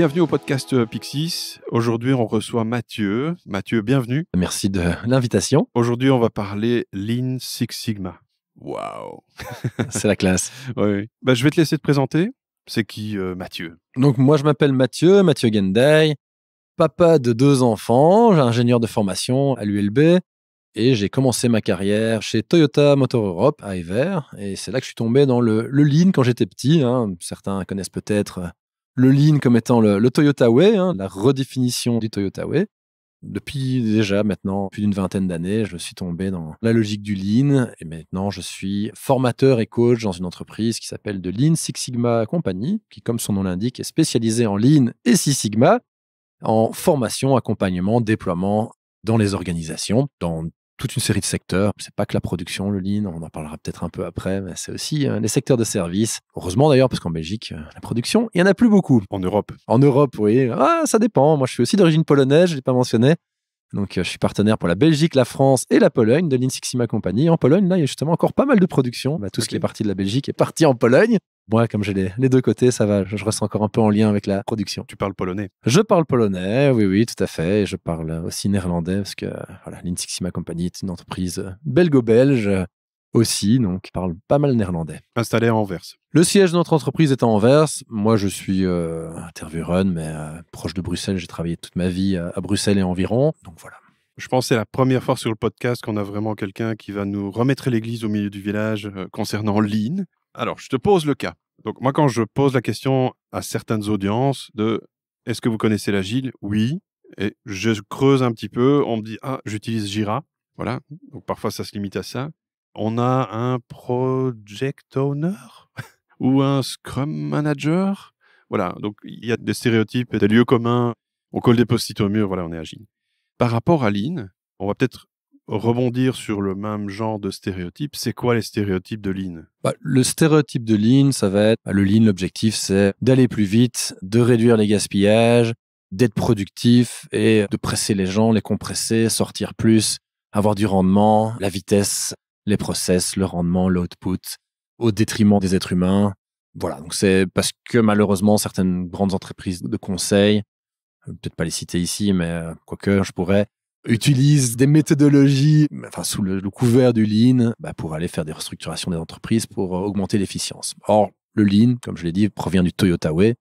Bienvenue au podcast euh, Pixis. Aujourd'hui, on reçoit Mathieu. Mathieu, bienvenue. Merci de l'invitation. Aujourd'hui, on va parler Lean Six Sigma. Waouh C'est la classe. oui. Bah, je vais te laisser te présenter. C'est qui euh, Mathieu Donc moi, je m'appelle Mathieu, Mathieu Genday, papa de deux enfants, ingénieur de formation à l'ULB. Et j'ai commencé ma carrière chez Toyota Motor Europe à Ever. Et c'est là que je suis tombé dans le, lean quand j'étais petit. Hein. Certains connaissent peut-être le Lean comme étant le, Toyota Way, hein, la redéfinition du Toyota Way. Depuis déjà maintenant plus d'une vingtaine d'années, je suis tombé dans la logique du Lean et maintenant je suis formateur et coach dans une entreprise qui s'appelle de Lean Six Sigma Company, qui comme son nom l'indique est spécialisée en Lean et Six Sigma, en formation, accompagnement, déploiement dans les organisations, dans toute une série de secteurs. C'est pas que la production, le lin. on en parlera peut-être un peu après, mais c'est aussi euh, les secteurs de services. Heureusement d'ailleurs, parce qu'en Belgique, euh, la production, il y en a plus beaucoup. En Europe. En Europe, oui. Ah, ça dépend. Moi, je suis aussi d'origine polonaise, je l'ai pas mentionné. Donc, euh, je suis partenaire pour la Belgique, la France et la Pologne de Lean Company. En Pologne, là, il y a justement encore pas mal de production. Bah, tout ce qui est parti de la Belgique est parti en Pologne. Moi, comme j'ai les, deux côtés, ça va. Je, reste encore un peu en lien avec la production. Tu parles polonais Je parle polonais, oui, oui, tout à fait. Et je parle aussi néerlandais parce que voilà, Company est une entreprise belgo-belge aussi, donc je parle pas mal néerlandais. Installé à Anvers. Le siège de notre entreprise est à Anvers. Moi, je suis euh, mais euh, proche de Bruxelles. J'ai travaillé toute ma vie euh, à Bruxelles et environ. Donc voilà. Je pense que c'est la première fois sur le podcast qu'on a vraiment quelqu'un qui va nous remettre l'église au milieu du village euh, concernant Lin. Alors, je te pose le cas. Donc, moi, quand je pose la question à certaines audiences de est-ce que vous connaissez l'agile Oui. Et je creuse un petit peu. On me dit ah, j'utilise Jira. Voilà. Donc, parfois, ça se limite à ça. On a un project owner ou un scrum manager. Voilà. Donc, il y a des stéréotypes et des lieux communs. On colle des post-it au mur. Voilà, on est agile. Par rapport à Lean, on va peut-être rebondir sur le même genre de stéréotypes, c'est quoi les stéréotypes de Lean bah, Le stéréotype de Lean, ça va être, bah, le Lean, l'objectif, c'est d'aller plus vite, de réduire les gaspillages, d'être productif et de presser les gens, les compresser, sortir plus, avoir du rendement, la vitesse, les process, le rendement, l'output, au détriment des êtres humains. Voilà, donc c'est parce que malheureusement, certaines grandes entreprises de conseil, euh, peut-être pas les citer ici, mais euh, quoique je pourrais, utilisent des méthodologies, enfin sous le, couvert du lean, bah, pour aller faire des restructurations des entreprises pour euh, augmenter l'efficience. Or, le lean, comme je l'ai dit, provient du Toyota Way.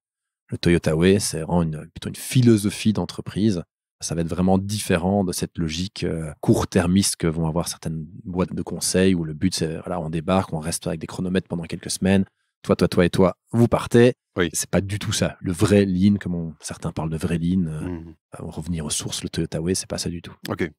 Le Toyota Way, c'est vraiment plutôt une philosophie d'entreprise. Ça va être vraiment différent de cette logique euh, court-termiste que vont avoir certaines boîtes de conseil où le but, c'est voilà, on débarque, on reste avec des chronomètres pendant quelques semaines, toi, toi, toi et toi, vous partez. Oui. C'est pas du tout ça. Le vrai lean, comme certains parlent de vrai lean, euh, mhm. euh, revenir aux sources, le Toyota Way, c'est pas ça du tout. Ok.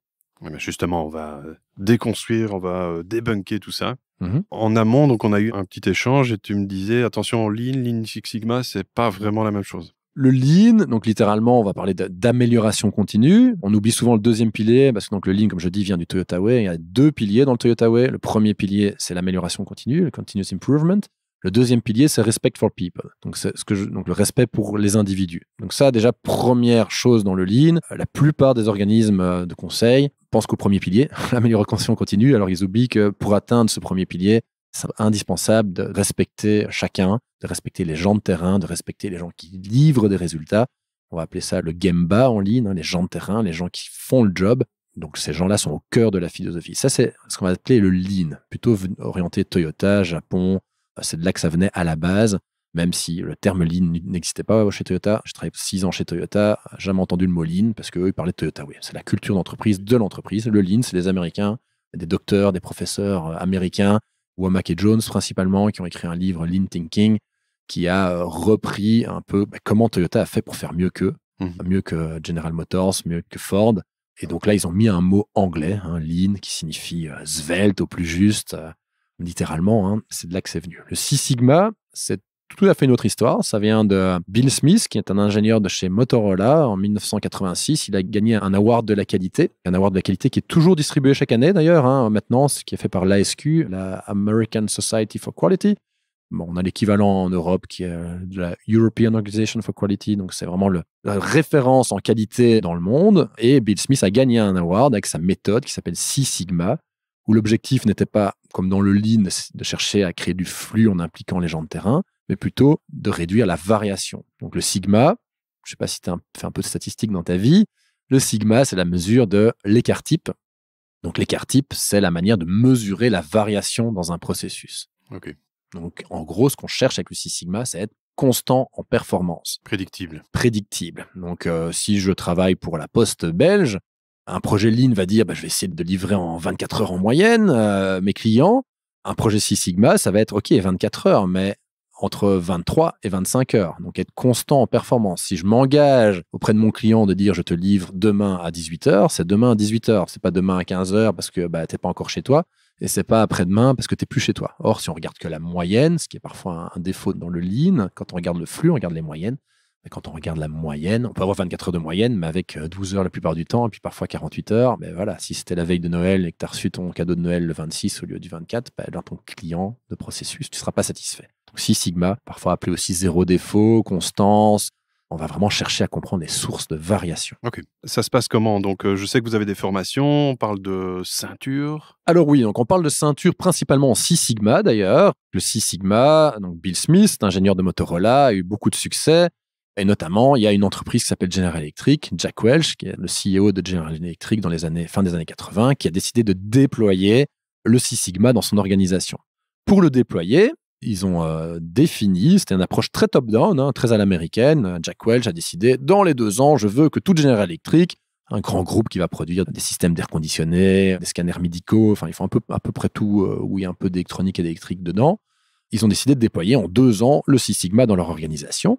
justement, on va euh, déconstruire, on va débunker tout ça. Mhm. En amont, donc on a eu un petit échange et tu me disais attention, Lean, Lean Six Sigma, c'est pas vraiment la même chose. Le Lean, donc littéralement, on va parler d'amélioration continue. On oublie souvent le deuxième pilier parce que donc le Lean, comme je dis, vient du Toyota Way. Il y a deux piliers dans le Toyota Way. Le premier pilier, c'est l'amélioration continue, le continuous improvement. Le deuxième pilier, c'est respect for people. Donc, ce que donc le respect pour les individus. Donc ça, déjà, première chose dans le lean. Euh, la plupart des organismes euh, de conseil pensent qu'au premier pilier, l'amélioration continue. Alors, ils oublient que pour atteindre ce premier pilier, c'est indispensable de respecter chacun, de respecter les gens de terrain, de respecter les gens qui livrent des résultats. On va appeler ça le gemba en ligne, hein, les gens de terrain, les gens qui font le job. Donc ces gens-là sont au cœur de la philosophie. Ça, c'est ce qu'on va appeler le lean, plutôt orienté Toyota, Japon, c'est de là que ça venait à la base, même si le terme lean n'existait pas chez Toyota. J'ai travaillé six ans chez Toyota, jamais entendu le mot lean parce qu'eux, ils parlaient de Toyota. Oui, c'est la culture d'entreprise de l'entreprise. Le lean, c'est les Américains, des docteurs, des professeurs euh, américains, Womack et Jones principalement, qui ont écrit un livre Lean Thinking qui a euh, repris un peu bah, comment Toyota a fait pour faire mieux qu'eux, mmh. mieux que euh, General Motors, mieux que Ford. Et donc là, ils ont mis un mot anglais, hein, lean, qui signifie svelte au plus juste, littéralement, hein, c'est de là que c'est venu. Le Six Sigma, c'est tout à fait une autre histoire. Ça vient de Bill Smith, qui est un ingénieur de chez Motorola. En 1986, il a gagné un award de la qualité, un award de la qualité qui est toujours distribué chaque année d'ailleurs, hein. maintenant, ce qui est fait par l'ASQ, la American Society for Quality. Bon, on a l'équivalent en Europe qui est euh, de la European Organization for Quality, donc c'est vraiment le, la référence en qualité dans le monde. Et Bill Smith a gagné un award avec sa méthode qui s'appelle Six Sigma, où l'objectif n'était pas comme dans le lean, de chercher à créer du flux en impliquant les gens de terrain, mais plutôt de réduire la variation. Donc le sigma, je ne sais pas si tu as fait un peu de statistiques dans ta vie, le sigma, c'est la mesure de l'écart type. Donc l'écart type, c'est la manière de mesurer la variation dans un processus. Donc en gros, ce qu'on cherche avec le 6 sigma, c'est être constant en performance. Prédictible. Prédictible. Donc euh, si je travaille pour la poste belge, un projet Lean va dire, bah, je vais essayer de livrer en 24 heures en moyenne euh, mes clients. Un projet Six Sigma, ça va être, OK, 24 heures, mais entre 23 et 25 heures. Donc être constant en performance. Si je m'engage auprès de mon client de dire je te livre demain à 18 heures, c'est demain à 18 heures. C'est pas demain à 15 heures parce que bah, n'es pas encore chez toi. Et c'est pas après-demain parce que tu n'es plus chez toi. Or, si on regarde que la moyenne, ce qui est parfois un défaut dans le lean, quand on regarde le flux, on regarde les moyennes, quand on regarde la moyenne, on peut avoir 24 heures de moyenne, mais avec 12 euh, heures la plupart du temps, et puis parfois 48 heures. Mais ben voilà, si c'était la veille de Noël et que tu as reçu ton cadeau de Noël le 26 au lieu du 24, bah, dans ton client de processus, tu ne seras pas satisfait. Donc, si Sigma, parfois appelé aussi zéro défaut, constance, on va vraiment chercher à comprendre les sources de variation. Ok. Ça se passe comment Donc, euh, je sais que vous avez des formations, on parle de ceinture. Alors oui, donc on parle de ceinture principalement en Six Sigma d'ailleurs. Le Six Sigma, donc Bill Smith, ingénieur de Motorola, a eu beaucoup de succès. Et notamment, il y a une entreprise qui s'appelle General Electric, Jack Welch, qui est le CEO de General Electric dans les années, fin des années 80, qui a décidé de déployer le Six Sigma dans son organisation. Pour le déployer, ils ont euh, défini, c'était une approche très top-down, hein, très à l'américaine. Jack Welch a décidé, dans les deux ans, je veux que toute General Electric, un grand groupe qui va produire des systèmes d'air conditionné, des scanners médicaux, enfin, ils font un à peu près tout euh, où il y a un peu d'électronique et d'électrique dedans. Ils ont décidé de déployer en deux ans le Six Sigma dans leur organisation.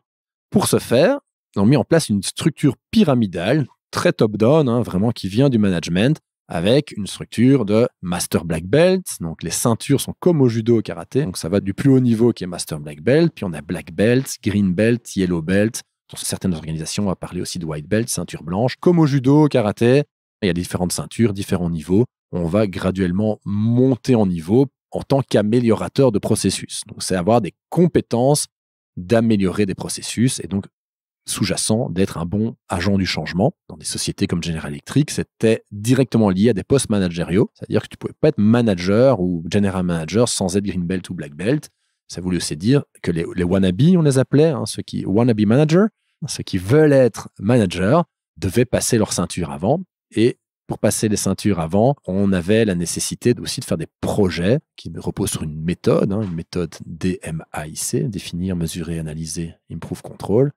Pour ce faire, on ont mis en place une structure pyramidale très top-down, hein, vraiment qui vient du management, avec une structure de Master Black Belt. Donc les ceintures sont comme au judo au karaté. Donc ça va du plus haut niveau qui est Master Black Belt, puis on a Black Belt, Green Belt, Yellow Belt. Dans certaines organisations, on va parler aussi de White Belt, ceinture blanche. Comme au judo, au karaté, il y a différentes ceintures, différents niveaux. On va graduellement monter en niveau en tant qu'améliorateur de processus. Donc c'est avoir des compétences d'améliorer des processus et donc sous-jacent d'être un bon agent du changement. Dans des sociétés comme General Electric, c'était directement lié à des postes managériaux, c'est-à-dire que tu ne pouvais pas être manager ou general manager sans être green belt ou black belt. Ça voulait aussi dire que les, les wannabes, on les appelait, hein, ceux qui wannabe manager, ceux qui veulent être manager, devaient passer leur ceinture avant et pour passer les ceintures avant, on avait la nécessité aussi de faire des projets qui reposent sur une méthode, hein, une méthode DMAIC, définir, mesurer, analyser, improve, contrôle.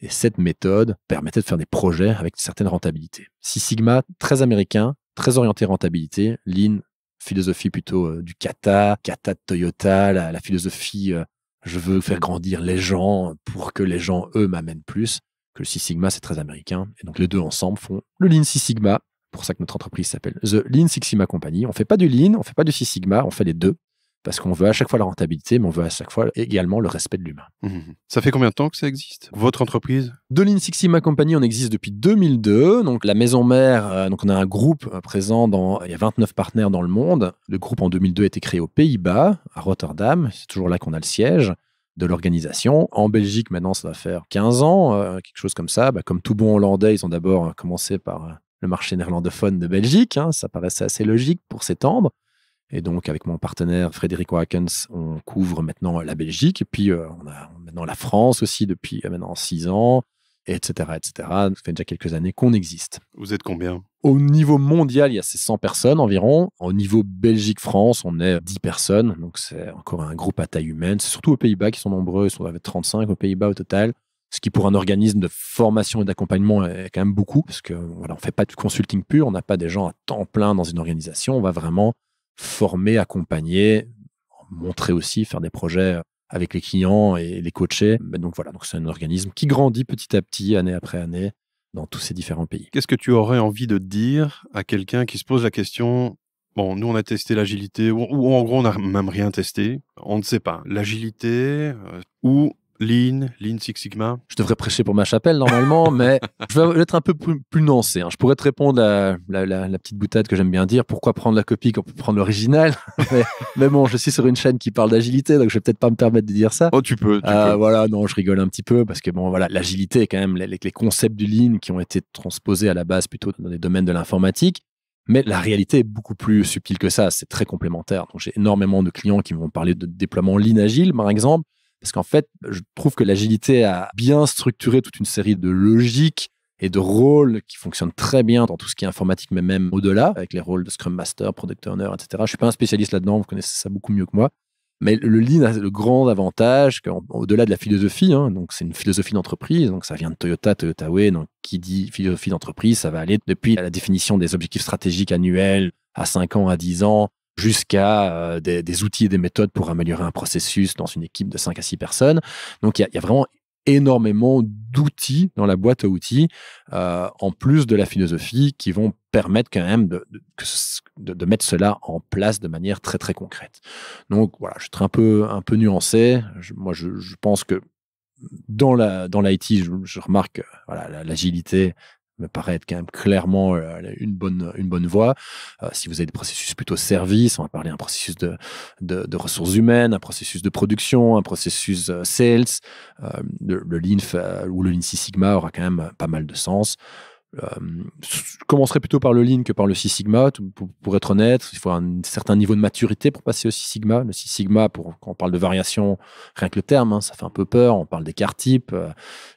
Et cette méthode permettait de faire des projets avec une certaine rentabilité. Six Sigma, très américain, très orienté rentabilité, Lean, philosophie plutôt euh, du kata, kata de Toyota, la, philosophie euh, je veux faire grandir les gens pour que les gens, eux, m'amènent plus, que le Six Sigma, c'est très américain. Et donc les deux ensemble font le Lean Six Sigma, pour ça que notre entreprise s'appelle The Lean Six Sigma Company. On ne fait pas du Lean, on ne fait pas du Six Sigma, on fait les deux. Parce qu'on veut à chaque fois la rentabilité, mais on veut à chaque fois également le respect de l'humain. Mmh, mmh, mmh. Ça fait combien de temps que ça existe Votre entreprise De Lean Six Sigma Company, on existe depuis 2002. Donc la maison mère, euh, donc on a un groupe euh, présent dans. Il y a 29 partenaires dans le monde. Le groupe en 2002 a été créé aux Pays-Bas, à Rotterdam. C'est toujours là qu'on a le siège de l'organisation. En Belgique, maintenant, ça va faire 15 ans, euh, quelque chose comme ça. Bah, comme tout bon Hollandais, ils ont d'abord commencé par marché néerlandophone de Belgique. Hein, ça paraissait assez logique pour s'étendre. Et donc, avec mon partenaire Frédéric Wackens, on couvre maintenant la Belgique. Et puis, euh, on a maintenant la France aussi depuis euh, maintenant six ans, etc. etc. Ça fait déjà quelques années qu'on existe. Vous êtes combien Au niveau mondial, il y a ces 100 personnes environ. Au niveau Belgique-France, on est 10 personnes. Donc, c'est encore un groupe à taille humaine. C'est surtout aux Pays-Bas qui sont nombreux. Ils sont 35 euh, aux Pays-Bas au total ce qui pour un organisme de formation et d'accompagnement est quand même beaucoup, parce que voilà, on fait pas du consulting pur, on n'a pas des gens à temps plein dans une organisation, on va vraiment former, accompagner, montrer aussi, faire des projets avec les clients et les coachés. Mais donc voilà, donc c'est un organisme qui grandit petit à petit, année après année, dans tous ces différents pays. Qu'est-ce que tu aurais envie de dire à quelqu'un qui se pose la question Bon, nous, on a testé l'agilité, ou, en gros, on n'a même rien testé. On ne sait pas. L'agilité, euh, ou Lean, Lean Six Sigma. Je devrais prêcher pour ma chapelle normalement, mais je vais être un peu plus, nancé. nuancé. Hein. Je pourrais te répondre à la, petite boutade que j'aime bien dire. Pourquoi prendre la copie quand on peut prendre l'original mais, bon, je suis sur une chaîne qui parle d'agilité, donc je vais peut-être pas me permettre de dire ça. Oh, tu peux. Ah, voilà, non, je rigole un petit peu parce que bon, voilà, l'agilité quand même les, les concepts du Lean qui ont été transposés à la base plutôt dans les domaines de l'informatique. Mais la réalité est beaucoup plus subtile que ça. C'est très complémentaire. Donc, j'ai énormément de clients qui vont parler de déploiement Lean Agile, par exemple. Parce qu'en fait, je trouve que l'agilité a bien structuré toute une série de logiques et de rôles qui fonctionnent très bien dans tout ce qui est informatique, mais même au-delà, avec les rôles de Scrum Master, Product Owner, etc. Je ne suis pas un spécialiste là-dedans, vous connaissez ça beaucoup mieux que moi. Mais le Lean a le grand avantage qu'au-delà de la philosophie, hein, donc c'est une philosophie d'entreprise, donc ça vient de Toyota, Toyota Way, donc qui dit philosophie d'entreprise, ça va aller depuis la définition des objectifs stratégiques annuels à 5 ans, à 10 ans, jusqu'à euh, des, outils et des méthodes pour améliorer un processus dans une équipe de 5 à 6 personnes. Donc il y a, vraiment énormément d'outils dans la boîte à outils, euh, en plus de la philosophie, qui vont permettre quand même de, de, mettre cela en place de manière très très concrète. Donc voilà, je suis un peu, un peu nuancé. moi, je, pense que dans l'IT, la, dans je, je remarque euh, l'agilité me paraît être quand même clairement euh, une bonne, une bonne voie. Euh, si vous avez des processus plutôt service, on va parler d'un processus de, de, ressources humaines, un processus de production, un processus euh, sales, le, Lean ou le Lean Six Sigma aura quand même pas mal de sens. je commencerai plutôt par le Lean que par le Six Sigma. Pour, être honnête, il faut un certain niveau de maturité pour passer au Six Sigma. Le Six Sigma, pour, quand on parle de variation, rien que le terme, hein, ça fait un peu peur. On parle d'écart type.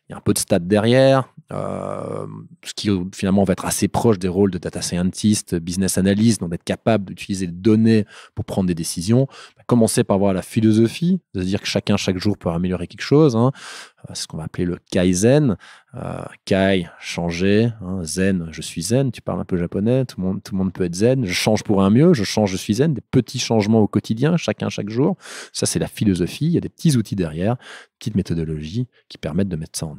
Il y a un peu de stats derrière, euh, ce qui finalement va être assez proche des rôles de data scientist, business analyst, donc d'être capable d'utiliser les données pour prendre des décisions. Bah, commencer par voir la philosophie, c'est-à-dire que chacun, chaque jour, peut améliorer quelque chose. Hein. Euh, c'est ce qu'on va appeler le kaizen. Euh, kai, changer. Hein. Zen, je suis zen. Tu parles un peu japonais, tout le, monde, tout le monde peut être zen. Je change pour un mieux, je change, je suis zen. Des petits changements au quotidien, chacun, chaque jour. Ça, c'est la philosophie. Il y a des petits outils derrière, petites méthodologies qui permettent de mettre ça en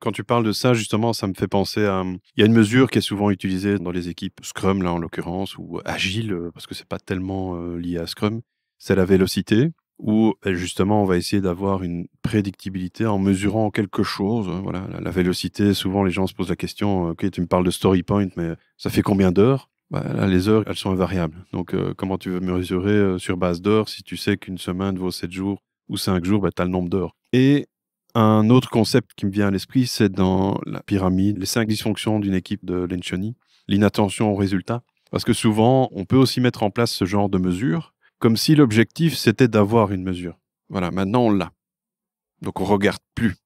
quand tu parles de ça, justement, ça me fait penser à. Hum, il y a une mesure qui est souvent utilisée dans les équipes Scrum, là en l'occurrence, ou Agile, euh, parce que ce n'est pas tellement euh, lié à Scrum, c'est la vélocité, où eh, justement on va essayer d'avoir une prédictibilité en mesurant quelque chose. Hein, voilà, la, vélocité, souvent les gens se posent la question euh, Ok, tu me parles de story point, mais ça fait combien d'heures bah, les heures, elles sont invariables. Donc, comment tu veux mesurer sur base d'heures si tu sais qu'une semaine vaut 7 jours ou 5 jours, bah, tu as le nombre d'heures. Et un autre concept qui me vient à l'esprit, c'est dans la pyramide, les cinq dysfonctions d'une équipe de Lencioni, l'inattention au résultat. Parce que souvent, on peut aussi mettre en place ce genre de mesure, comme si l'objectif c'était d'avoir une mesure. Voilà, maintenant on l'a. Donc on regarde plus.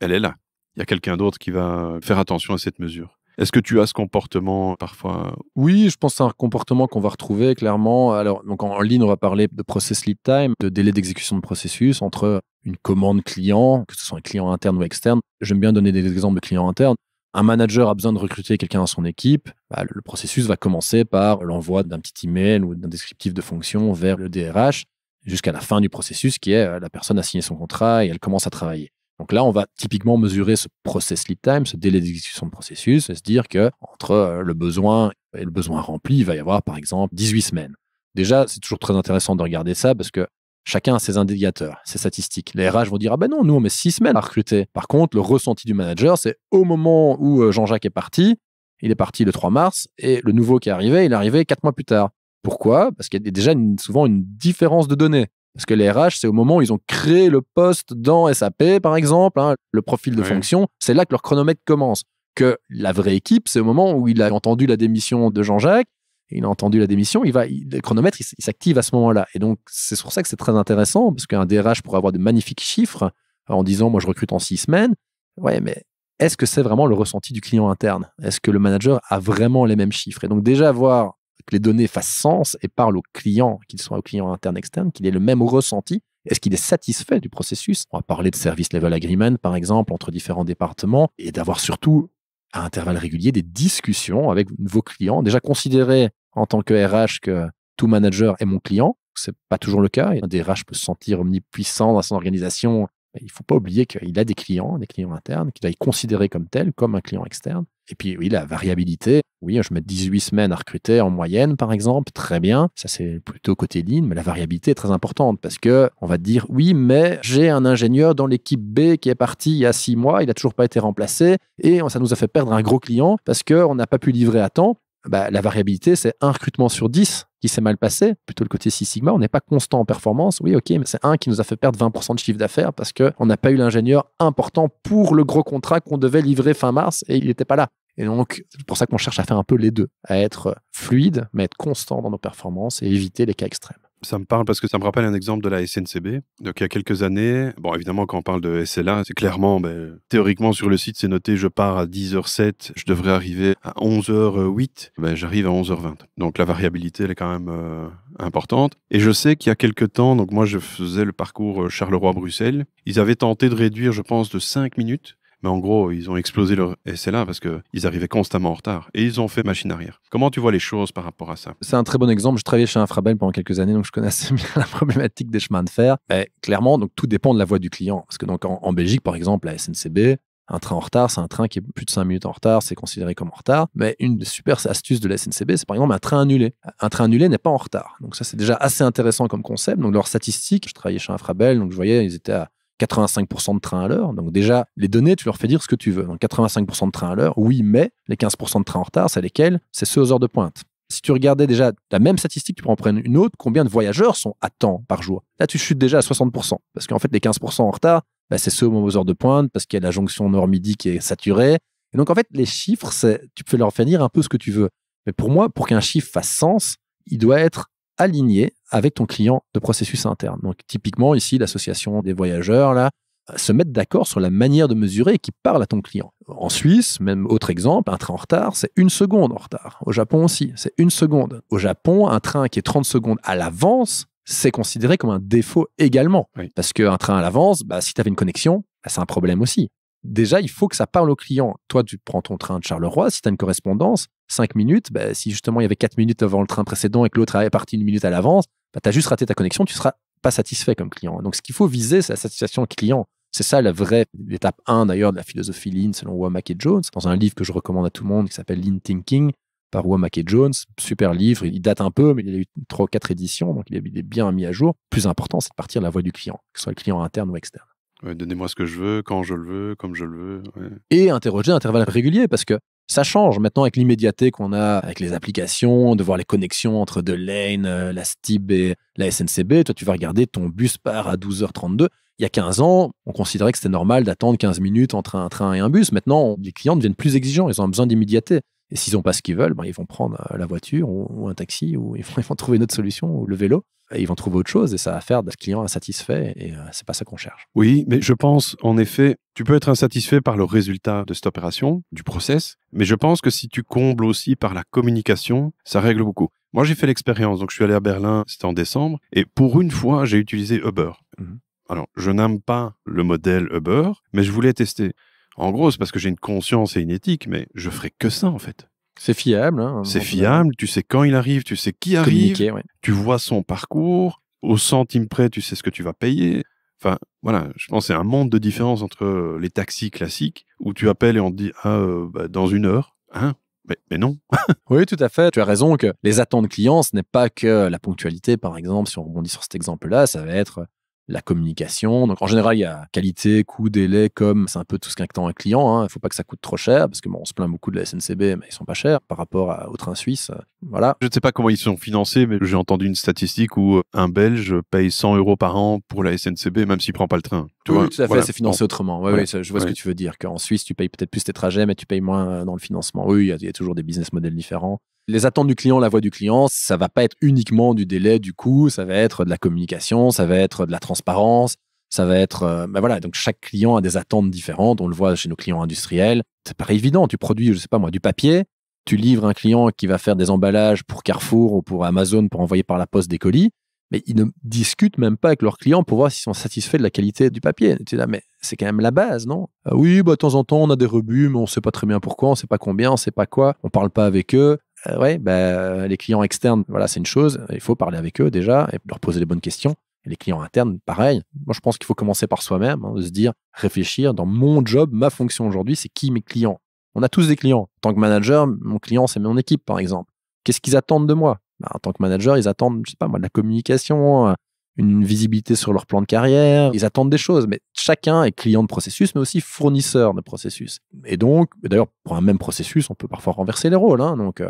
Elle est là. Il y a quelqu'un d'autre qui va faire attention à cette mesure. Est-ce que tu as ce comportement parfois Oui, je pense que un comportement qu'on va retrouver clairement. Alors, donc en ligne, on va parler de process lead time, de délai d'exécution de processus entre une commande client, que ce soit un client interne ou externe. J'aime bien donner des exemples de clients internes. Un manager a besoin de recruter quelqu'un dans son équipe. Bah, le processus va commencer par l'envoi d'un petit email ou d'un descriptif de fonction vers le DRH jusqu'à la fin du processus qui est euh, la personne a signé son contrat et elle commence à travailler. Donc là, on va typiquement mesurer ce process lead time, ce délai d'exécution de processus, et se dire que entre euh, le besoin et le besoin rempli, il va y avoir par exemple 18 semaines. Déjà, c'est toujours très intéressant de regarder ça parce que Chacun a ses indicateurs, ses statistiques. Les RH vont dire Ah ben non, nous on met six semaines à recruter. Par contre, le ressenti du manager, c'est au moment où euh, Jean-Jacques est parti, il est parti le 3 mars, et le nouveau qui est arrivé, il est arrivé quatre mois plus tard. Pourquoi Parce qu'il y a déjà souvent une différence de données. Parce que les RH, c'est au moment où ils ont créé le poste dans SAP, par exemple, hein, le profil de fonction, c'est là que leur chronomètre commence. Que la vraie équipe, c'est au moment où il a entendu la démission de Jean-Jacques, il a entendu la démission, il va, le chronomètre, il, s'active à ce moment-là. Et donc, c'est pour ça que c'est très intéressant, parce qu'un DRH pourrait avoir de magnifiques chiffres en disant, moi, je recrute en six semaines. Ouais, mais est-ce que c'est vraiment le ressenti du client interne Est-ce que le manager a vraiment les mêmes chiffres Et donc, déjà, voir que les données fassent sens et parlent au client, qu'ils soit aux clients internes, externe, qu'il ait le même ressenti. Est-ce qu'il est satisfait du processus On va parler de service level agreement, par exemple, entre différents départements, et d'avoir surtout à intervalles réguliers des discussions avec vos clients. Déjà considérer en tant que RH que tout manager est mon client, c'est pas toujours le cas. Un des RH peut se sentir omnipuissant dans son organisation. Il faut pas oublier qu'il a des clients, des clients internes, qu'il doit y considérer comme tel, comme un client externe. Et puis oui, la variabilité, oui, je mets 18 semaines à recruter en moyenne, par exemple, très bien, ça c'est plutôt côté ligne, mais la variabilité est très importante parce que on va dire oui, mais j'ai un ingénieur dans l'équipe B qui est parti il y a six mois, il n'a toujours pas été remplacé et ça nous a fait perdre un gros client parce qu'on n'a pas pu livrer à temps. Bah, la variabilité, c'est un recrutement sur 10 qui s'est mal passé, plutôt le côté 6 sigma, on n'est pas constant en performance, oui ok, mais c'est un qui nous a fait perdre 20% de chiffre d'affaires parce qu'on n'a pas eu l'ingénieur important pour le gros contrat qu'on devait livrer fin mars et il n'était pas là. Et donc, c'est pour ça qu'on cherche à faire un peu les deux, à être fluide, mais être constant dans nos performances et éviter les cas extrêmes. Ça me parle parce que ça me rappelle un exemple de la SNCB. Donc, il y a quelques années, bon, évidemment, quand on parle de SLA, c'est clairement, ben, théoriquement, sur le site, c'est noté je pars à 10h07, je devrais arriver à 11h08, ben, j'arrive à 11h20. Donc, la variabilité, elle est quand même euh, importante. Et je sais qu'il y a quelques temps, donc moi, je faisais le parcours euh, Charleroi-Bruxelles. Ils avaient tenté de réduire, je pense, de 5 minutes mais en gros, ils ont explosé leur SLA parce qu'ils arrivaient constamment en retard et ils ont fait machine arrière. Comment tu vois les choses par rapport à ça C'est un très bon exemple. Je travaillais chez Infrabel pendant quelques années, donc je connais assez bien la problématique des chemins de fer. Mais clairement, donc tout dépend de la voie du client. Parce que donc en, Belgique, par exemple, la SNCB, un train en retard, c'est un train qui est plus de 5 minutes en retard, c'est considéré comme en retard. Mais une des super astuces de la SNCB, c'est par exemple un train annulé. Un train annulé n'est pas en retard. Donc ça, c'est déjà assez intéressant comme concept. Donc leurs statistiques, je travaillais chez Infrabel, donc je voyais, ils étaient à 85% de trains à l'heure. Donc déjà, les données, tu leur fais dire ce que tu veux. Donc 85% de trains à l'heure, oui, mais les 15% de trains en retard, c'est lesquels C'est ceux aux heures de pointe. Si tu regardais déjà la même statistique, tu pourrais en prendre une autre, combien de voyageurs sont à temps par jour Là, tu chutes déjà à 60%, parce qu'en fait, les 15% en retard, bah, c'est ceux aux heures de pointe, parce qu'il y a la jonction nord-midi qui est saturée. Et donc, en fait, les chiffres, tu peux leur faire dire un peu ce que tu veux. Mais pour moi, pour qu'un chiffre fasse sens, il doit être aligné avec ton client de processus interne. Donc typiquement ici, l'association des voyageurs, là, se mettent d'accord sur la manière de mesurer qui parle à ton client. En Suisse, même autre exemple, un train en retard, c'est une seconde en retard. Au Japon aussi, c'est une seconde. Au Japon, un train qui est 30 secondes à l'avance, c'est considéré comme un défaut également. parce Parce qu'un train à l'avance, bah, si tu avais une connexion, bah, c'est un problème aussi déjà, il faut que ça parle au client. Toi, tu prends ton train de Charleroi, si tu as une correspondance, cinq minutes, bah, si justement il y avait quatre minutes avant le train précédent et que l'autre est parti une minute à l'avance, bah, tu as juste raté ta connexion, tu seras pas satisfait comme client. Donc, ce qu'il faut viser, c'est la satisfaction client. C'est ça la vraie étape 1 d'ailleurs de la philosophie Lean selon Womack et Jones, dans un livre que je recommande à tout le monde qui s'appelle Lean Thinking par Womack et Jones. Super livre, il date un peu, mais il a eu 3 ou 4 éditions, donc il est bien mis à jour. plus important, c'est de partir de la voix du client, que ce soit le client interne ou externe. Donnez-moi ce que je veux, quand je le veux, comme je le veux. Et interroger à intervalles réguliers, parce que ça change maintenant avec l'immédiateté qu'on a avec les applications, de voir les connexions entre Delane, euh, la STIB et la SNCB. Toi, tu vas regarder ton bus part à 12h32. Il y a 15 ans, on considérait que c'était normal d'attendre 15 minutes entre un train et un bus. Maintenant, les clients deviennent plus exigeants, ils ont besoin d'immédiateté. Et s'ils n'ont pas ce qu'ils veulent, ben, ils vont prendre euh, la voiture ou, un taxi ou ils vont, trouver une autre solution ou le vélo. ils vont trouver autre chose et ça va faire ce client insatisfait et euh, c'est pas ça qu'on cherche. Oui, mais je pense en effet, tu peux être insatisfait par le résultat de cette opération, du process, mais je pense que si tu combles aussi par la communication, ça règle beaucoup. Moi, j'ai fait l'expérience, donc je suis allé à Berlin, c'était en décembre, et pour une fois, j'ai utilisé Uber. Mmh Alors, je n'aime pas le modèle Uber, mais je voulais tester. En gros, parce que j'ai une conscience et une éthique, mais je ferai que ça en fait. C'est fiable. Hein, c'est fiable, tu sais quand il arrive, tu sais qui arrive, tu vois son parcours, au centime près, tu sais ce que tu vas payer. Enfin, voilà, je pense c'est un monde de différence entre euh, les taxis classiques où tu appelles et on te dit ah, euh, bah, dans une heure. Hein mais, mais non. oui, tout à fait. Tu as raison que les attentes clients, ce n'est pas que la ponctualité, par exemple. Si on rebondit sur cet exemple-là, ça va être la communication. Donc en général, il y a qualité, coût, délai, comme c'est un peu tout ce qu'inquiète un client. Hein. Il ne faut pas que ça coûte trop cher, parce que on se plaint beaucoup de la SNCB, mais ils sont pas chers par rapport à, aux trains suisses. Euh, voilà. Je ne sais pas comment ils sont financés, mais j'ai entendu une statistique où euh, un Belge paye 100 euros par an pour la SNCB, même s'il ne prend pas le train. Tu vois, tout à fait, c'est financé autrement. je vois ce que tu veux dire, qu'en Suisse, tu payes peut-être plus tes trajets, mais tu payes moins euh, dans le financement. Oui, il y, a toujours des business models différents les attentes du client, la voix du client, ça va pas être uniquement du délai, du coût, ça va être de la communication, ça va être de la transparence, ça va être, euh, ben voilà, donc chaque client a des attentes différentes. On le voit chez nos clients industriels. C'est pas évident. Tu produis, je sais pas moi, du papier. Tu livres un client qui va faire des emballages pour Carrefour ou pour Amazon pour envoyer par la poste des colis, mais ils ne discutent même pas avec leurs clients pour voir s'ils sont satisfaits de la qualité du papier. Tu ah, mais c'est quand même la base, non ah Oui, bah, de temps en temps, on a des rebuts, mais on sait pas très bien pourquoi, on sait pas combien, on sait pas quoi, on parle pas avec eux. Oui, euh, ouais, bah, euh, les clients externes, voilà, c'est une chose. Il faut parler avec eux déjà et leur poser les bonnes questions. les clients internes, pareil. Moi, je pense qu'il faut commencer par soi-même, hein, de se dire, réfléchir dans mon job, ma fonction aujourd'hui, c'est qui mes clients On a tous des clients. En tant que manager, mon client, c'est mon équipe, par exemple. Qu'est-ce qu'ils attendent de moi bah, En tant que manager, ils attendent, je sais pas moi, de la communication, euh, une visibilité sur leur plan de carrière. Ils attendent des choses, mais chacun est client de processus, mais aussi fournisseur de processus. Et donc, d'ailleurs, pour un même processus, on peut parfois renverser les rôles. Hein, donc,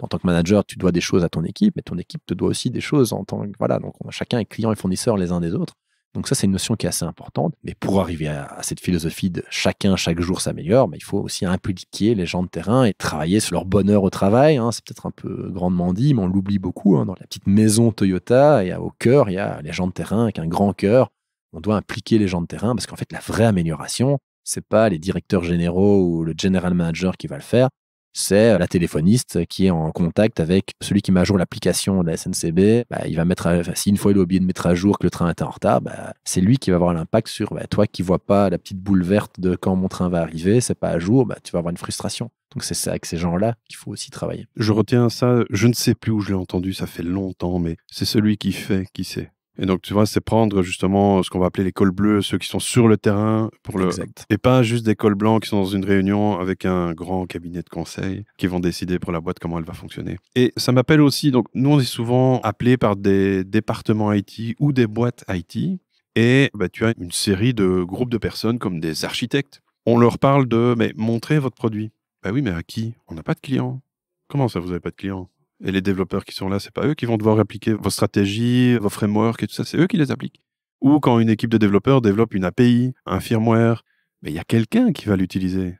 en tant que manager, tu dois des choses à ton équipe, mais ton équipe te doit aussi des choses en tant que. Voilà, donc on a chacun est client et fournisseur les uns des autres. Donc ça, c'est une notion qui est assez importante. Mais pour arriver à, cette philosophie de chacun, chaque jour s'améliore, mais il faut aussi impliquer les gens de terrain et travailler sur leur bonheur au travail. Hein. C'est peut-être un peu grandement dit, mais on l'oublie beaucoup. Hein. Dans la petite maison Toyota, et au cœur, il y a les gens de terrain avec un grand cœur. On doit impliquer les gens de terrain parce qu'en fait, la vraie amélioration, c'est pas les directeurs généraux ou le general manager qui va le faire, c'est euh, la téléphoniste qui est en contact avec celui qui met à jour l'application de la SNCB. Bah, il va mettre euh, si une fois il a oublié de mettre à jour que le train était en retard, bah, c'est lui qui va avoir l'impact sur bah, toi qui vois pas la petite boule verte de quand mon train va arriver, c'est pas à jour, tu vas avoir une frustration. Donc c'est avec ces gens-là qu'il faut aussi travailler. Je retiens ça, je ne sais plus où je l'ai entendu, ça fait longtemps, mais c'est celui qui fait qui sait. Et donc, tu vois, c'est prendre justement ce qu'on va appeler les cols bleus, ceux qui sont sur le terrain pour le. Et pas juste des cols blancs qui sont dans une réunion avec un grand cabinet de conseil qui vont décider pour la boîte comment elle va fonctionner. Et ça m'appelle aussi, donc, nous, on est souvent appelés par des départements IT ou des boîtes IT. Et bah, tu as une série de groupes de personnes comme des architectes. On leur parle de mais, montrer votre produit. Bah oui, mais à qui On n'a pas de clients. Comment ça, vous n'avez pas de clients et les développeurs qui sont là, c'est pas eux qui vont devoir appliquer vos stratégies, vos frameworks et tout ça, c'est eux qui les appliquent. Ou quand une équipe de développeurs développe une API, un firmware, mais il y a quelqu'un qui va l'utiliser.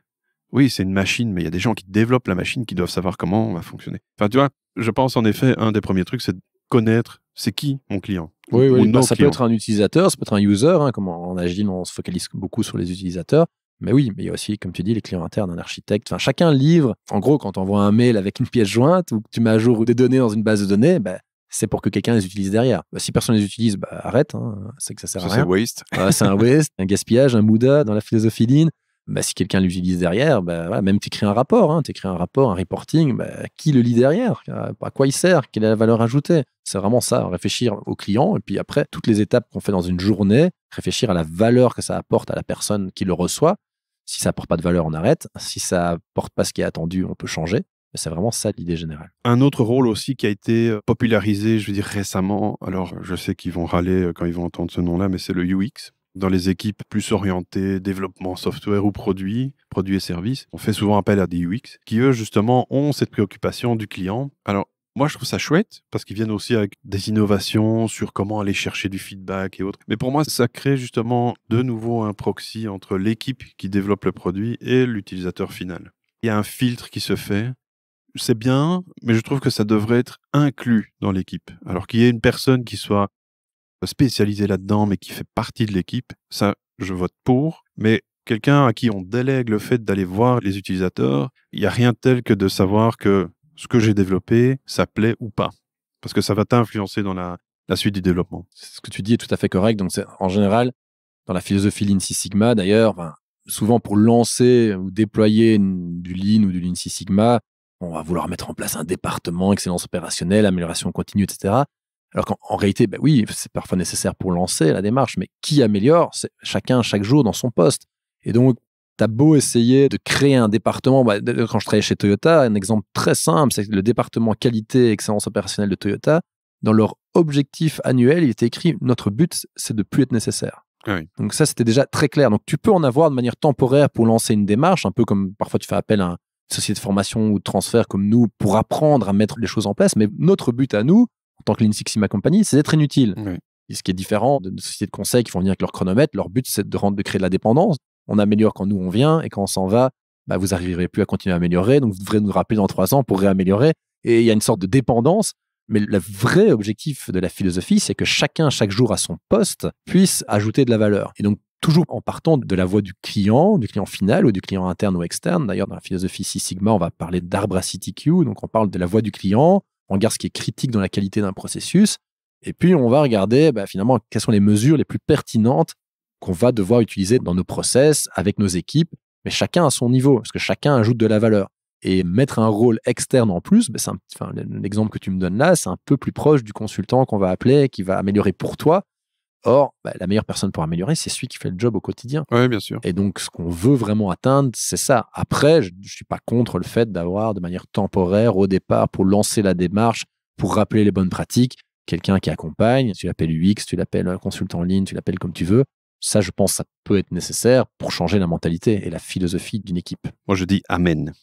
Oui, c'est une machine, mais il y a des gens qui développent la machine qui doivent savoir comment on va fonctionner. Enfin, tu vois, je pense en effet, un des premiers trucs, c'est de connaître c'est qui mon client. Oui, bah, ça peut être un utilisateur, ça peut être un user. Hein, comme en agile, on se focalise beaucoup sur les utilisateurs. Mais oui, mais il y a aussi, comme tu dis, les clients internes, d'un architecte. Enfin, chacun livre. En gros, quand tu envoies un mail avec une pièce jointe ou que tu mets à jour des données dans une base de données, bah, c'est pour que quelqu'un les utilise derrière. Bah, si personne les utilise, bah, arrête. Hein. C'est que ça sert à rien. C'est waste. c'est un waste, un gaspillage, un Mouda dans la philosophie Lean. Bah, si quelqu'un l'utilise derrière, bah, même tu écris un rapport, hein. tu écris un rapport, un reporting, qui le lit derrière euh, À quoi il sert Quelle est la valeur ajoutée C'est vraiment ça, réfléchir au client et puis après, toutes les étapes qu'on fait dans une journée, réfléchir à la valeur que ça apporte à la personne qui le reçoit si ça porte pas de valeur, on arrête. Si ça porte pas ce qui est attendu, on peut changer. C'est vraiment ça l'idée générale. Un autre rôle aussi qui a été euh, popularisé, je veux dire récemment, alors euh, je sais qu'ils vont râler euh, quand ils vont entendre ce nom-là, mais c'est le UX. Dans les équipes plus orientées développement software ou produits, produits et services, on fait souvent appel à des UX qui, eux, justement, ont cette préoccupation du client. Alors, moi, je trouve ça chouette parce qu'ils viennent aussi avec des innovations sur comment aller chercher du feedback et autres. Mais pour moi, ça crée justement de nouveau un proxy entre l'équipe qui développe le produit et l'utilisateur final. Il y a un filtre qui se fait. C'est bien, mais je trouve que ça devrait être inclus dans l'équipe. Alors qu'il y ait une personne qui soit spécialisée là-dedans, mais qui fait partie de l'équipe, ça, je vote pour. Mais quelqu'un à qui on délègue le fait d'aller voir les utilisateurs, il n'y a rien tel que de savoir que ce que j'ai développé, ça plaît ou pas. Parce que ça va t'influencer dans la, suite du développement. Ce que tu dis est tout à fait correct. Donc, en général, dans la philosophie Lean Six Sigma, d'ailleurs, souvent pour lancer ou déployer du Lean ou du Lean Six Sigma, on va vouloir mettre en place un département, excellence opérationnelle, amélioration continue, etc. Alors qu'en réalité, ben oui, c'est parfois nécessaire pour lancer la démarche, mais qui améliore C'est chacun, chaque jour, dans son poste. Et donc, a beau essayer de créer un département. Bah, quand je travaillais chez Toyota, un exemple très simple, c'est le département qualité et excellence opérationnelle de Toyota. Dans leur objectif annuel, il était écrit notre but, c'est de plus être nécessaire. Ah Donc ça, c'était déjà très clair. Donc tu peux en avoir de manière temporaire pour lancer une démarche, un peu comme parfois tu fais appel à une société de formation ou de transfert comme nous pour apprendre à mettre les choses en place. Mais notre but à nous, en tant que Lean Six Sigma Company, c'est d'être inutile. Et ce qui est différent de nos sociétés de conseil qui vont venir avec leur chronomètre, leur but c'est de de créer de la dépendance on améliore quand nous on vient et quand on s'en va, bah, vous n'arriverez plus à continuer à améliorer. Donc, vous devrez nous rappeler dans trois ans pour réaméliorer. Et il y a une sorte de dépendance. Mais le vrai objectif de la philosophie, c'est que chacun, chaque jour à son poste, puisse ajouter de la valeur. Et donc, toujours en partant de la voix du client, du client final ou du client interne ou externe. D'ailleurs, dans la philosophie Six Sigma, on va parler d'arbre à Donc, on parle de la voix du client. On regarde ce qui est critique dans la qualité d'un processus. Et puis, on va regarder bah, finalement quelles sont les mesures les plus pertinentes qu'on va devoir utiliser dans nos process, avec nos équipes, mais chacun à son niveau, parce que chacun ajoute de la valeur. Et mettre un rôle externe en plus, ben un, enfin, l'exemple que tu me donnes là, c'est un peu plus proche du consultant qu'on va appeler, qui va améliorer pour toi. Or, ben, la meilleure personne pour améliorer, c'est celui qui fait le job au quotidien. Oui, bien sûr. Et donc, ce qu'on veut vraiment atteindre, c'est ça. Après, je ne suis pas contre le fait d'avoir de manière temporaire, au départ, pour lancer la démarche, pour rappeler les bonnes pratiques, quelqu'un qui accompagne, tu l'appelles UX, tu l'appelles consultant en ligne, tu l'appelles comme tu veux, ça, je pense, ça peut être nécessaire pour changer la mentalité et la philosophie d'une équipe. Moi, je dis Amen.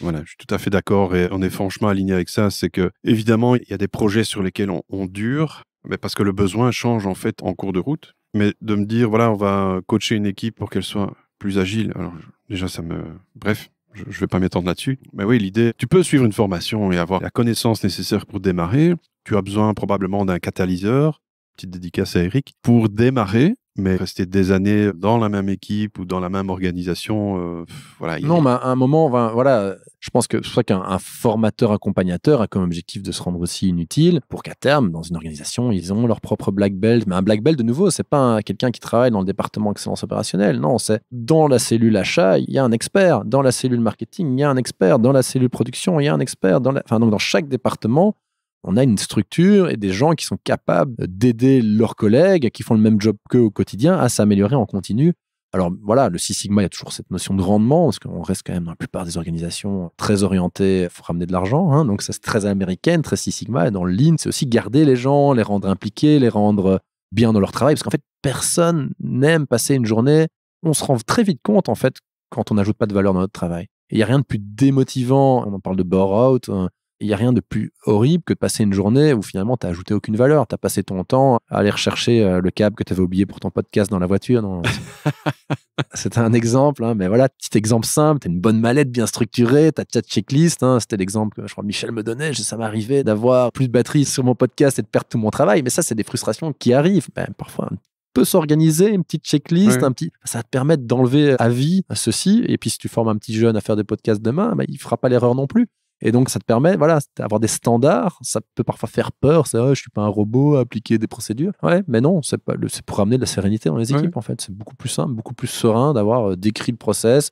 Voilà, je suis tout à fait d'accord et on est franchement aligné avec ça. C'est que, évidemment, il y a des projets sur lesquels on, on dure, mais parce que le besoin change en fait en cours de route. Mais de me dire, voilà, on va coacher une équipe pour qu'elle soit plus agile. Alors, déjà, ça me. Bref, je ne vais pas m'étendre là-dessus. Mais oui, l'idée, tu peux suivre une formation et avoir la connaissance nécessaire pour démarrer. Tu as besoin probablement d'un catalyseur, petite dédicace à Eric, pour démarrer. Mais rester des années dans la même équipe ou dans la même organisation, euh, voilà. Non, mais à un moment, voilà, je pense que c'est qu'un formateur accompagnateur a comme objectif de se rendre aussi inutile pour qu'à terme, dans une organisation, ils ont leur propre black belt. Mais un black belt, de nouveau, c'est pas quelqu'un qui travaille dans le département excellence opérationnelle. Non, c'est dans la cellule achat, il y a un expert. Dans la cellule marketing, il y a un expert. Dans la cellule production, il y a un expert. Dans Enfin, donc dans chaque département, on a une structure et des gens qui sont capables d'aider leurs collègues qui font le même job qu'eux au quotidien à s'améliorer en continu. Alors voilà, le Six Sigma, il y a toujours cette notion de rendement, parce qu'on reste quand même dans la plupart des organisations très orientées, à ramener de l'argent, hein, donc ça c'est très américaine, très Six Sigma, et dans le Lean, c'est aussi garder les gens, les rendre impliqués, les rendre bien dans leur travail, parce qu'en fait, personne n'aime passer une journée, on se rend très vite compte en fait quand on n'ajoute pas de valeur dans notre travail. Il n'y a rien de plus démotivant, on en parle de bore-out, hein, il n'y a rien de plus horrible que de passer une journée où finalement tu n'as ajouté aucune valeur. Tu as passé ton temps à aller rechercher euh, le câble que tu avais oublié pour ton podcast dans la voiture. C'était un exemple, hein, mais voilà, petit exemple simple. Tu as une bonne mallette bien structurée, tu as ta checklist. Hein. C'était l'exemple que je crois Michel me donnait. Ça m'arrivait d'avoir plus de batterie sur mon podcast et de perdre tout mon travail. Mais ça, c'est des frustrations qui arrivent. Ben, parfois, un peut s'organiser, une petite checklist, un petit, ça va te permettre d'enlever euh, à vie ceci. Et puis si tu formes un petit jeune à faire des podcasts demain, il ben, il fera pas l'erreur non plus. Et donc, ça te permet, voilà, d'avoir des standards. Ça peut parfois faire peur. C'est, oh, je suis pas un robot à appliquer des procédures. Ouais, mais non, c'est pour amener de la sérénité dans les équipes, en fait. C'est beaucoup plus simple, beaucoup plus serein d'avoir euh, décrit le process,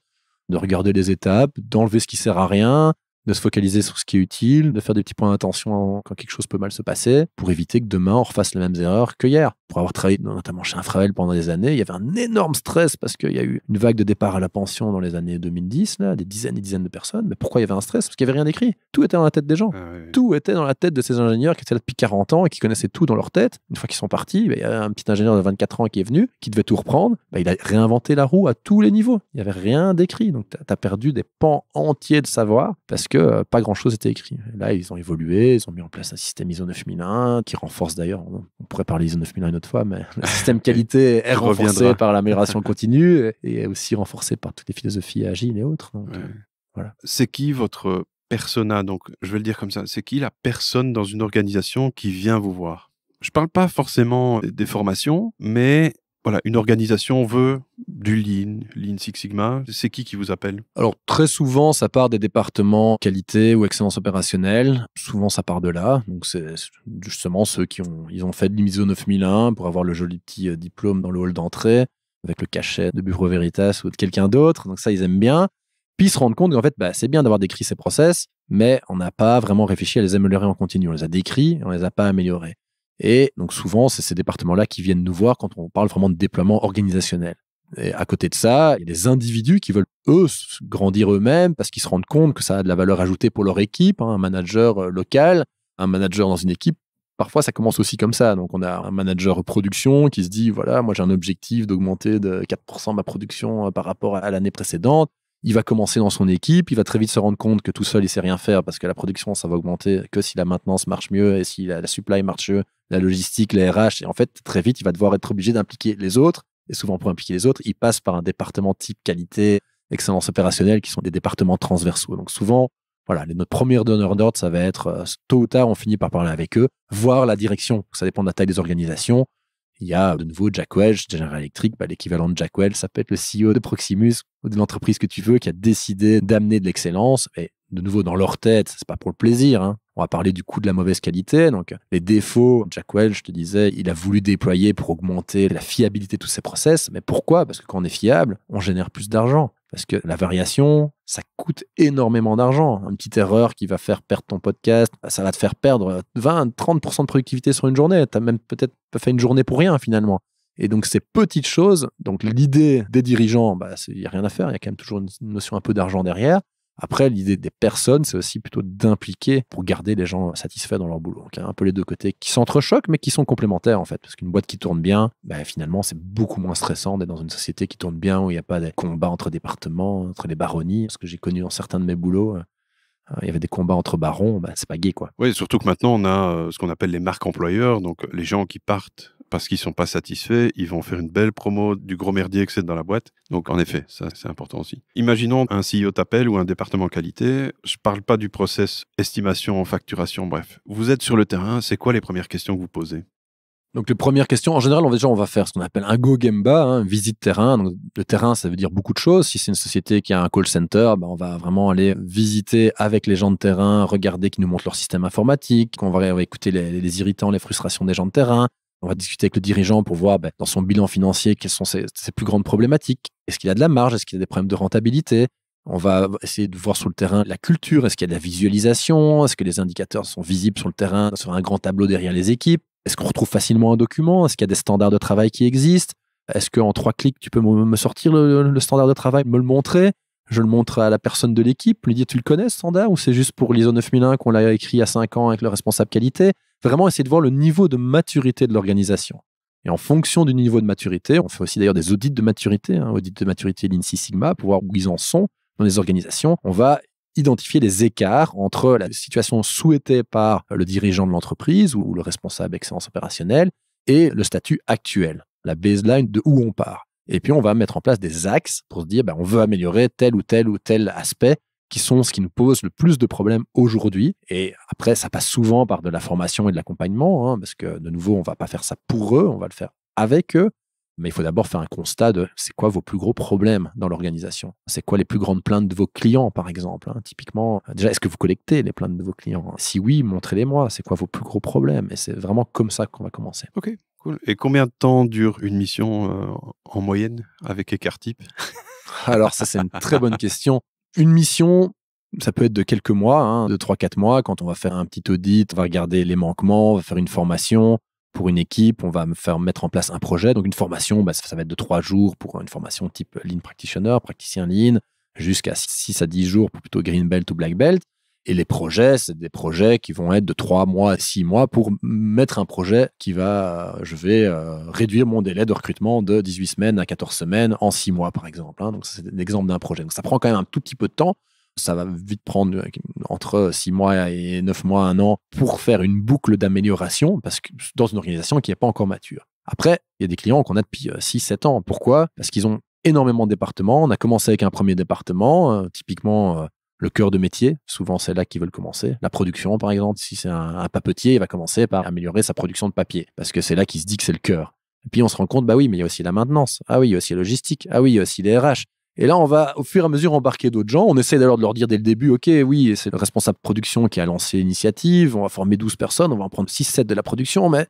de regarder les étapes, d'enlever ce qui sert à rien, de se focaliser sur ce qui est utile, de faire des petits points d'attention quand quelque chose peut mal se passer, pour éviter que demain on refasse les mêmes erreurs que hier pour avoir travaillé notamment chez Infravel pendant des années, il y avait un énorme stress parce qu'il y a eu une vague de départ à la pension dans les années 2010, là, des dizaines et dizaines de personnes. Mais pourquoi il y avait un stress Parce qu'il n'y avait rien écrit Tout était dans la tête des gens. Ah tout était dans la tête de ces ingénieurs qui étaient là depuis 40 ans et qui connaissaient tout dans leur tête. Une fois qu'ils sont partis, bah, il y a un petit ingénieur de 24 ans qui est venu, qui devait tout reprendre. Bah, il a réinventé la roue à tous les niveaux. Il n'y avait rien d'écrit. Donc, tu as perdu des pans entiers de savoir parce que euh, pas grand-chose était écrit. là, ils ont évolué, ils ont mis en place un système ISO 9001 qui renforce d'ailleurs, on pourrait parler ISO 9001 autre fois, mais le système qualité est renforcé par l'amélioration continue et aussi renforcé par toutes les philosophies agiles et autres. Euh, voilà. C'est qui votre persona Donc, je vais le dire comme ça. C'est qui la personne dans une organisation qui vient vous voir je parle pas forcément des formations, mais voilà, une organisation veut du Lean, Lean Six Sigma, c'est qui qui vous appelle Alors très souvent, ça part des départements qualité ou excellence opérationnelle. Souvent, ça part de là. Donc c'est justement ceux qui ont, ils ont fait de l'IMISO 9001 pour avoir le joli petit euh, diplôme dans le hall d'entrée avec le cachet de Bureau Veritas ou de quelqu'un d'autre. Donc ça, ils aiment bien. Puis ils se rendent compte qu'en fait, bah, c'est bien d'avoir décrit ces process, mais on n'a pas vraiment réfléchi à les améliorer en continu. On les a décrits, on ne les a pas améliorés. Et donc souvent, c'est ces départements-là qui viennent nous voir quand on parle vraiment de déploiement organisationnel. Et à côté de ça, il y a des individus qui veulent, eux, grandir eux-mêmes parce qu'ils se rendent compte que ça a de la valeur ajoutée pour leur équipe. Hein, un manager euh, local, un manager dans une équipe, parfois ça commence aussi comme ça. Donc on a un manager production qui se dit, voilà, moi j'ai un objectif d'augmenter de 4% ma production euh, par rapport à l'année précédente il va commencer dans son équipe, il va très vite se rendre compte que tout seul, il sait rien faire parce que la production, ça va augmenter que si la maintenance marche mieux et si la, supply marche mieux, la logistique, la RH. Et en fait, très vite, il va devoir être obligé d'impliquer les autres. Et souvent, pour impliquer les autres, il passe par un département type qualité, excellence opérationnelle, qui sont des départements transversaux. Donc souvent, voilà, notre premier donneur d'ordre, ça va être euh, tôt ou tard, on finit par parler avec eux, voir la direction. Ça dépend de la taille des organisations. Il y a de nouveau Jack Welch, General Electric, bah, l'équivalent de Jack Welch, ça peut être le CEO de Proximus ou de l'entreprise que tu veux qui a décidé d'amener de l'excellence. Et de nouveau dans leur tête, c'est pas pour le plaisir. Hein. On va parler du coût de la mauvaise qualité, donc euh, les défauts. Jack Welch, je te disais, il a voulu déployer pour augmenter la fiabilité de tous ces process. Mais pourquoi Parce que quand on est fiable, on génère plus d'argent. Parce que la variation, ça coûte énormément d'argent. Une petite erreur qui va faire perdre ton podcast, bah, ça va te faire perdre 20-30% euh, de productivité sur une journée. Tu as même peut-être pas fait une journée pour rien finalement. Et donc ces petites choses, donc l'idée des dirigeants, bah, il bah, n'y a rien à faire, il y a quand même toujours une notion un peu d'argent derrière. Après, l'idée des personnes, c'est aussi plutôt d'impliquer pour garder les gens satisfaits dans leur boulot. Donc, a un peu les deux côtés qui s'entrechoquent, mais qui sont complémentaires en fait. Parce qu'une boîte qui tourne bien, bah, finalement, c'est beaucoup moins stressant d'être dans une société qui tourne bien, où il n'y a pas de combat entre départements, entre les baronnies, ce que j'ai connu dans certains de mes boulots. Euh, il y avait des combats entre barons, bah, c'est pas gay quoi. Oui, surtout que maintenant on a euh, ce qu'on appelle les marques employeurs, donc les gens qui partent parce qu'ils sont pas satisfaits, ils vont faire une belle promo du gros merdier que c'est dans la boîte. Donc en effet, ça c'est important aussi. Imaginons un CEO d'Appel ou un département qualité, je parle pas du process estimation, facturation, bref. Vous êtes sur le terrain, c'est quoi les premières questions que vous posez donc les premières questions, en général, on va, on va faire ce qu'on appelle un go gemba, hein, une visite terrain. Donc, le terrain, ça veut dire beaucoup de choses. Si c'est une société qui a un call center, ben, on va vraiment aller visiter avec les gens de terrain, regarder qu'ils nous montrent leur système informatique, qu'on va, écouter les, irritants, les frustrations des gens de terrain. On va discuter avec le dirigeant pour voir bah, dans son bilan financier quelles sont ses, ses plus grandes problématiques. Est-ce qu'il a de la marge Est-ce qu'il a des problèmes de rentabilité on va essayer de voir sur le terrain la culture. Est-ce qu'il y a de la visualisation Est-ce que les indicateurs sont visibles sur le terrain, sur un grand tableau derrière les équipes est-ce qu'on retrouve facilement un document Est-ce qu'il y a des standards de travail qui existent Est-ce qu'en trois clics, tu peux me sortir le, standard de travail, me le montrer Je le montre à la personne de l'équipe, lui dire Tu le connais ce standard Ou c'est juste pour l'ISO 9001 qu'on l'a écrit il y a cinq ans avec le responsable qualité Vraiment essayer de voir le niveau de maturité de l'organisation. Et en fonction du niveau de maturité, on fait aussi d'ailleurs des audits de maturité, hein, audits de maturité de Sigma, pour voir où ils en sont dans les organisations. On va identifier les écarts entre la situation souhaitée par le dirigeant de l'entreprise ou le responsable excellence opérationnelle et le statut actuel, la baseline de où on part. Et puis, on va mettre en place des axes pour se dire, ben, on veut améliorer tel ou tel ou tel aspect qui sont ce qui nous pose le plus de problèmes aujourd'hui. Et après, ça passe souvent par de la formation et de l'accompagnement, hein, parce que de nouveau, on va pas faire ça pour eux, on va le faire avec eux mais il faut d'abord faire un constat de c'est quoi vos plus gros problèmes dans l'organisation C'est quoi les plus grandes plaintes de vos clients, par exemple hein? Typiquement, euh, déjà, est-ce que vous collectez les plaintes de vos clients Si oui, montrez-les-moi. C'est quoi vos plus gros problèmes Et c'est vraiment comme ça qu'on va commencer. Ok, cool. Et combien de temps dure une mission euh, en moyenne avec écart type Alors, ça, c'est une très bonne question. Une mission, ça peut être de quelques mois, hein, de 3-4 mois, quand on va faire un petit audit, on va regarder les manquements, on va faire une formation, pour une équipe, on va me faire mettre en place un projet. Donc une formation, bah, ça, va être de trois jours pour une formation type Lean Practitioner, praticien Lean, jusqu'à 6 à 10 jours pour plutôt Green Belt ou Black Belt. Et les projets, c'est des projets qui vont être de 3 mois à 6 mois pour mettre un projet qui va, euh, je vais euh, réduire mon délai de recrutement de 18 semaines à 14 semaines en 6 mois, par exemple. Hein. Donc, c'est un exemple d'un projet. Donc, ça prend quand même un tout petit peu de temps ça va vite prendre euh, entre 6 euh, mois et 9 mois, un an pour faire une boucle d'amélioration parce que dans une organisation qui n'est pas encore mature. Après, il y a des clients qu'on a depuis 6-7 euh, ans. Pourquoi Parce qu'ils ont énormément de départements. On a commencé avec un premier département, typiquement le cœur de métier. Souvent, c'est là qu'ils veulent commencer. La production, par exemple, si c'est un, papetier, il va commencer par améliorer sa production de papier, parce que c'est là qu'il se dit que c'est le cœur. Et puis, on se rend compte, bah oui, mais il y a aussi la maintenance. Ah oui, il y a aussi la logistique. Ah oui, il y a aussi les RH. Et là, on va au fur et à mesure embarquer d'autres gens. On essaie d'ailleurs de leur dire dès le début, OK, oui, c'est le responsable production qui a lancé l'initiative, on va former 12 personnes, on va en prendre 6-7 de la production, mais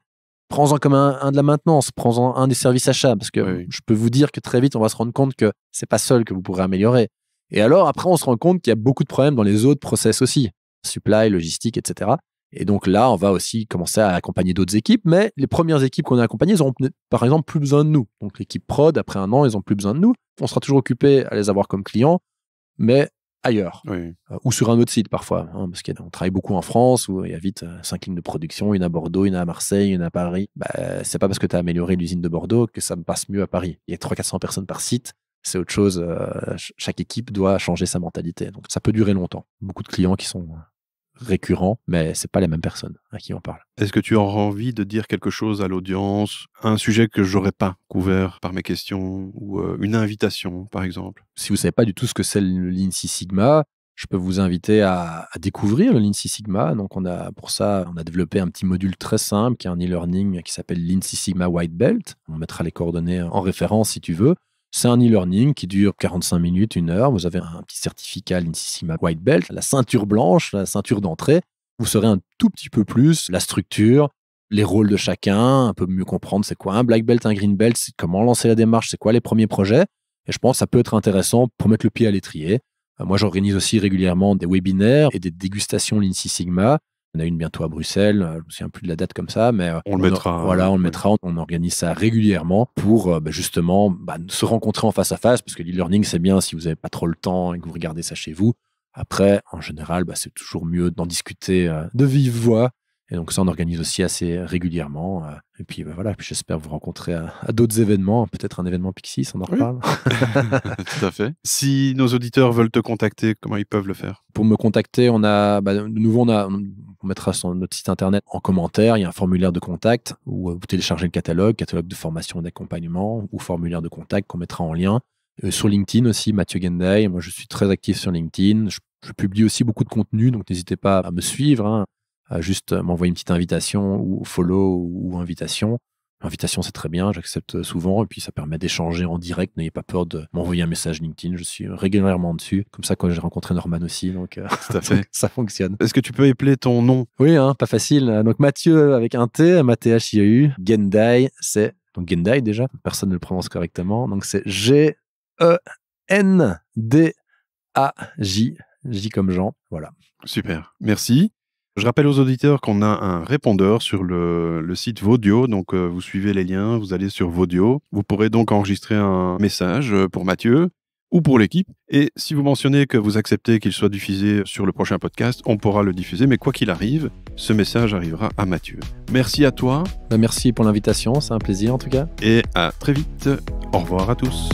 prends-en comme un, de la maintenance, prends-en un des services achats, parce que je peux vous dire que très vite, on va se rendre compte que c'est pas seul que vous pourrez améliorer. Et alors, après, on se rend compte qu'il y a beaucoup de problèmes dans les autres process aussi, supply, logistique, etc. Et donc là, on va aussi commencer à accompagner d'autres équipes, mais les premières équipes qu'on a accompagnées, elles n'auront par exemple plus besoin de nous. Donc l'équipe prod, après un an, ils n'ont plus besoin de nous. On sera toujours occupé à les avoir comme clients, mais ailleurs, euh, ou sur un autre site parfois, hein, parce qu'on travaille beaucoup en France, où il y a vite euh, cinq lignes de production, une à Bordeaux, une à Marseille, une à Paris. Bah, c'est pas parce que tu as amélioré l'usine de Bordeaux que ça me passe mieux à Paris. Il y a 300-400 personnes par site, c'est autre chose. Euh, chaque équipe doit changer sa mentalité. Donc ça peut durer longtemps. Beaucoup de clients qui sont récurrent, mais c'est pas la même personne à qui on parle. Est-ce que tu auras envie de dire quelque chose à l'audience, un sujet que j'aurais pas couvert par mes questions ou euh, une invitation, par exemple Si vous savez pas du tout ce que c'est le Lean Sigma, je peux vous inviter à, découvrir le Lean Sigma. Donc, on a pour ça, on a développé un petit module très simple qui est un e-learning qui s'appelle Lean Six Sigma White Belt. On mettra les coordonnées en référence si tu veux. C'est un e-learning qui dure 45 minutes, une heure. Vous avez un petit certificat Sigma White Belt, la ceinture blanche, la ceinture d'entrée. Vous saurez un tout petit peu plus la structure, les rôles de chacun, un peu mieux comprendre c'est quoi un black belt, un green belt, comment lancer la démarche, c'est quoi les premiers projets. Et je pense que ça peut être intéressant pour mettre le pied à l'étrier. Euh, moi, j'organise aussi régulièrement des webinaires et des dégustations Lean Sigma on a une bientôt à Bruxelles, euh, je ne me souviens plus de la date comme ça, mais euh, on, le mettra. voilà, on le mettra, on organise ça régulièrement pour euh, bah, justement bah, se rencontrer en face à face, parce que l'e-learning, c'est bien si vous n'avez pas trop le temps et que vous regardez ça chez vous. Après, en général, bah, c'est toujours mieux d'en discuter de vive voix et donc ça, on organise aussi assez régulièrement. Euh. Et puis bah, voilà, j'espère vous rencontrer à, d'autres événements, peut-être un événement Pixis, on en reparle. Tout à fait. Si nos auditeurs veulent te contacter, comment ils peuvent le faire Pour me contacter, on a, bah, de nouveau, on, a, on mettra sur notre site internet en commentaire, il y a un formulaire de contact où euh, vous téléchargez le catalogue, catalogue de formation et d'accompagnement ou formulaire de contact qu'on mettra en lien. Euh, sur LinkedIn aussi, Mathieu Genday. Moi, je suis très actif sur LinkedIn. Je, publie aussi beaucoup de contenu, donc n'hésitez pas à me suivre. Hein juste m'envoyer une petite invitation ou follow ou invitation. L'invitation, c'est très bien, j'accepte souvent, et puis ça permet d'échanger en direct. N'ayez pas peur de m'envoyer un message LinkedIn, je suis régulièrement dessus. Comme ça, quand j'ai rencontré Norman aussi, donc, euh, ça fonctionne. Est-ce que tu peux épeler ton nom Oui, hein, pas facile. Donc Mathieu avec un T, m a t h i e u Gendai, c'est. Donc Gendai déjà, personne ne le prononce correctement. Donc c'est G-E-N-D-A-J. J comme Jean. Voilà. Super. Merci. Je rappelle aux auditeurs qu'on a un répondeur sur le, site Vaudio. Donc, euh, vous suivez les liens, vous allez sur Vaudio. Vous pourrez donc enregistrer un message euh, pour Mathieu ou pour l'équipe. Et si vous mentionnez que vous acceptez qu'il soit diffusé sur le prochain podcast, on pourra le diffuser. Mais quoi qu'il arrive, ce message arrivera à Mathieu. Merci à toi. Bah, merci pour l'invitation. C'est un plaisir en tout cas. Et à très vite. Au revoir à tous.